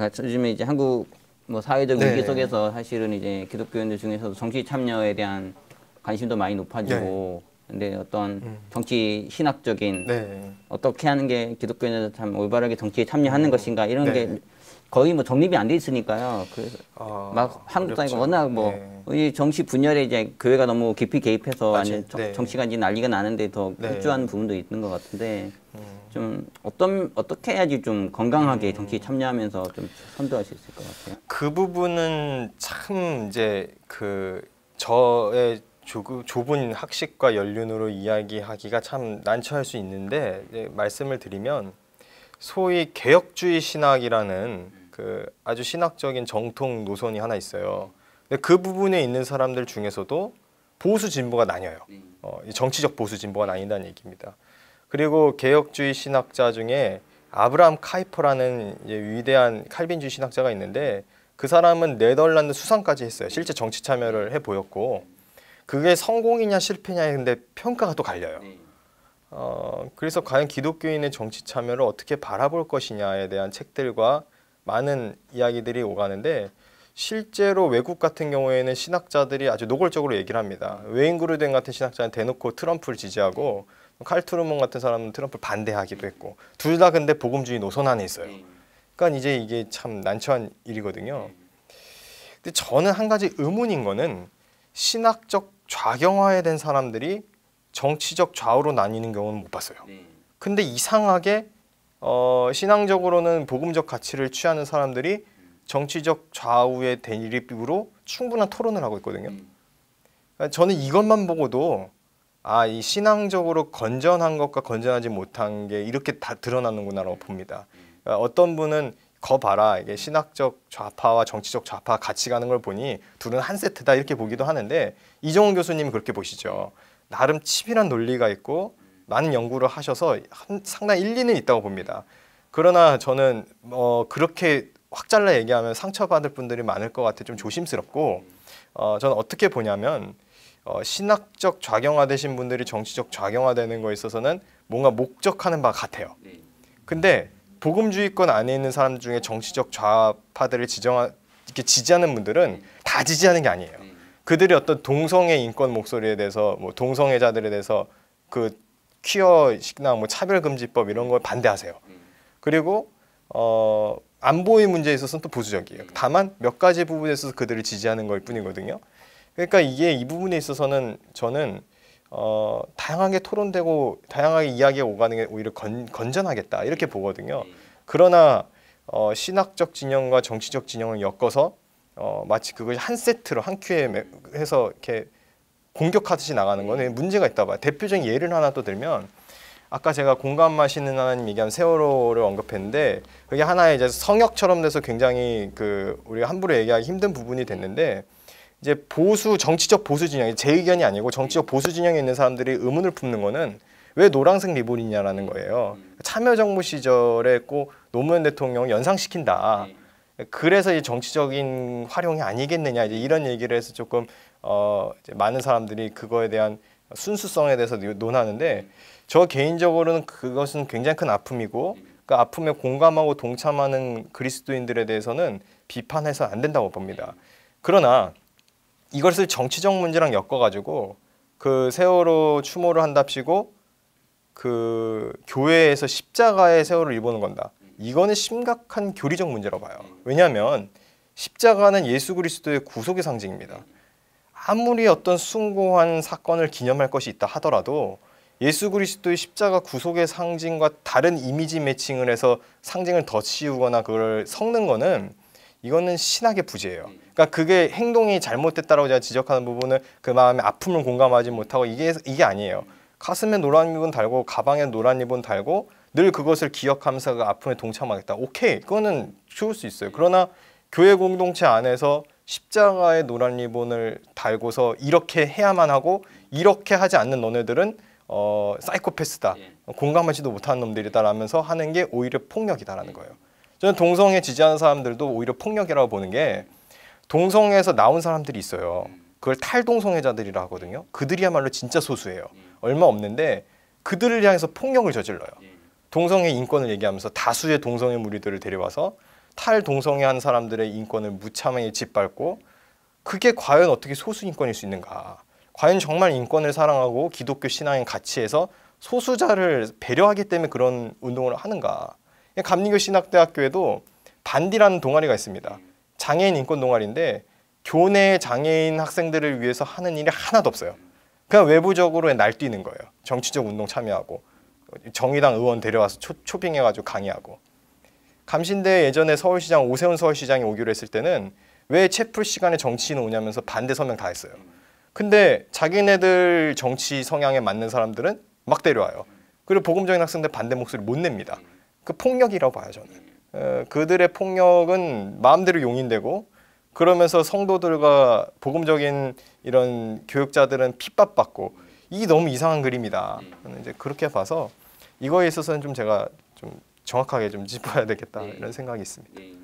요즘에 이제 한국 뭐 사회적 위기 네. 속에서 사실은 이제 기독교인들 중에서도 정치 참여에 대한 관심도 많이 높아지고 네. 근데 어떤 음. 정치 신학적인 네. 어떻게 하는 게 기독교인들 참 올바르게 정치에 참여하는 음. 것인가 이런 네. 게 거의 뭐 정립이 안 돼 있으니까요. 그래서 어, 막 한국 당이 워낙 뭐이 네. 정치 분열에 이제 교회가 너무 깊이 개입해서 아니 네. 정치가 이제 난리가 나는데 더 네. 협조하는 부분도 있는 것 같은데 음. 좀 어떤 어떻게 해야지 좀 건강하게 정치에 음. 참여하면서 좀 선도할 수 있을 것 같아요. 그 부분은 참 이제 그 저의 좁은 학식과 연륜으로 이야기하기가 참 난처할 수 있는데 말씀을 드리면 소위 개혁주의 신학이라는 그 아주 신학적인 정통 노선이 하나 있어요. 근데 그 부분에 있는 사람들 중에서도 보수 진보가 나뉘어요. 네. 어, 정치적 보수 진보가 나뉜다는 얘기입니다. 그리고 개혁주의 신학자 중에 아브라함 카이퍼라는 위대한 칼빈주의 신학자가 있는데 그 사람은 네덜란드 수상까지 했어요. 실제 정치 참여를 해 보였고 그게 성공이냐 실패냐에 근데 평가가 또 갈려요. 네. 어, 그래서 과연 기독교인의 정치 참여를 어떻게 바라볼 것이냐에 대한 책들과 많은 이야기들이 오가는데 실제로 외국 같은 경우에는 신학자들이 아주 노골적으로 얘기를 합니다. 웨인 그루덴 같은 신학자는 대놓고 트럼프를 지지하고 칼트루먼 같은 사람은 트럼프를 반대하기도 했고 둘 다 근데 복음주의 노선 안에 있어요. 음. 그러니까 이제 이게 참 난처한 일이거든요. 음. 근데 저는 한 가지 의문인 거는 신학적 좌경화에 된 사람들이 정치적 좌우로 나뉘는 경우는 못 봤어요. 네. 근데 이상하게 어, 신앙적으로는 복음적 가치를 취하는 사람들이 정치적 좌우의 대립으로 충분한 토론을 하고 있거든요. 음. 그러니까 저는 이것만 보고도 아, 이 신앙적으로 건전한 것과 건전하지 못한 게 이렇게 다 드러나는구나라고 봅니다. 그러니까 어떤 분은 거 봐라 이게 신학적 좌파와 정치적 좌파 같이 가는 걸 보니 둘은 한 세트다 이렇게 보기도 하는데 이정훈 교수님이 그렇게 보시죠. 나름 치밀한 논리가 있고 많은 연구를 하셔서 한, 상당히 일리는 있다고 봅니다. 그러나 저는 어, 그렇게 확 잘라 얘기하면 상처받을 분들이 많을 것 같아 좀 조심스럽고 어, 저는 어떻게 보냐면 어, 신학적 좌경화되신 분들이 정치적 좌경화되는 거에 있어서는 뭔가 목적하는 바 같아요. 네. 근데 복음주의권 안에 있는 사람 중에 정치적 좌파들을 지정 하 이렇게 지지하는 분들은 네. 다 지지하는 게 아니에요. 네. 그들이 어떤 동성애 인권 목소리에 대해서 뭐 동성애자들에 대해서 그 퀴어 식나 뭐 차별금지법 이런 걸 반대하세요. 그리고 어, 안보의 문제에 있어서는 또 보수적이에요. 다만 몇 가지 부분에 있어서 그들을 지지하는 걸 뿐이거든요. 그러니까 이게 이 부분에 있어서는 저는 어, 다양하게 토론되고 다양하게 이야기가 오가는 게 오히려 건, 건전하겠다 이렇게 보거든요. 그러나 어, 신학적 진영과 정치적 진영을 엮어서 어, 마치 그걸 한 세트로 한 큐에 해서 이렇게 공격하듯이 나가는 거는 문제가 있다 봐요. 대표적인 예를 하나 또 들면 아까 제가 공감 마시는 하나님 얘기한 세월호를 언급했는데 그게 하나의 이제 성역처럼 돼서 굉장히 그 우리가 함부로 얘기하기 힘든 부분이 됐는데 이제 보수 정치적 보수 진영이 제 의견이 아니고 정치적 보수 진영에 있는 사람들이 의문을 품는 거는 왜노랑색 리본이냐라는 거예요. 참여정부 시절에 꼭 노무현 대통령 연상시킨다. 그래서 이 정치적인 활용이 아니겠느냐 이제 이런 얘기를 해서 조금 어 많은 사람들이 그거에 대한 순수성에 대해서 논하는데 저 개인적으로는 그것은 굉장히 큰 아픔이고 그 아픔에 공감하고 동참하는 그리스도인들에 대해서는 비판해서 안 된다고 봅니다. 그러나 이것을 정치적 문제랑 엮어가지고 그 세월호 추모를 한답시고 그 교회에서 십자가의 세월을 일보는 건다. 이거는 심각한 교리적 문제라고 봐요. 왜냐하면 십자가는 예수 그리스도의 구속의 상징입니다. 아무리 어떤 숭고한 사건을 기념할 것이 있다 하더라도 예수 그리스도의 십자가 구속의 상징과 다른 이미지 매칭을 해서 상징을 덧씌우거나 그걸 섞는 거는 이거는 신학의 부재예요. 그러니까 그게 행동이 잘못됐다라고 제가 지적하는 부분은 그 마음의 아픔을 공감하지 못하고 이게 이게 아니에요. 가슴에 노란 리본 달고 가방에 노란 리본 달고 늘 그것을 기억하면서 그 아픔에 동참하겠다. 오케이, 그거는 좋을 수 있어요. 그러나 교회 공동체 안에서 십자가의 노란 리본을 달고서 이렇게 해야만 하고 이렇게 하지 않는 너네들은 어, 사이코패스다. 예. 공감하지도 못하는 놈들이다라면서 하는 게 오히려 폭력이다라는 예. 거예요. 저는 동성애 지지하는 사람들도 오히려 폭력이라고 보는 게 동성애에서 나온 사람들이 있어요. 음. 그걸 탈동성애자들이라 하거든요. 그들이야말로 진짜 소수예요. 예. 얼마 없는데 그들을 향해서 폭력을 저질러요. 예. 동성애 인권을 얘기하면서 다수의 동성애 무리들을 데려와서 탈동성애한 사람들의 인권을 무참하게 짓밟고 그게 과연 어떻게 소수 인권일 수 있는가? 과연 정말 인권을 사랑하고 기독교 신앙의 가치에서 소수자를 배려하기 때문에 그런 운동을 하는가? 예, 감리교 신학대학교에도 반디라는 동아리가 있습니다. 장애인 인권 동아리인데 교내 장애인 학생들을 위해서 하는 일이 하나도 없어요. 그냥 외부적으로 날뛰는 거예요. 정치적 운동 참여하고 정의당 의원 데려와서 초, 초빙해가지고 강의하고 감신대 예전에 서울시장 오세훈 서울시장이 오기로 했을 때는 왜 채플 시간에 정치인 오냐면서 반대 서명 다 했어요. 근데 자기네들 정치 성향에 맞는 사람들은 막 데려와요. 그리고 보금적인 학생들 반대 목소리 못 냅니다. 그 폭력이라고 봐요 저는. 에, 어, 그들의 폭력은 마음대로 용인되고 그러면서 성도들과 보금적인 이런 교육자들은 핍박받고 이 너무 이상한 그림이다. 이제 그렇게 봐서 이거에 있어서는 좀 제가 좀 정확하게 좀 짚어야 되겠다 네. 이런 생각이 있습니다. 네.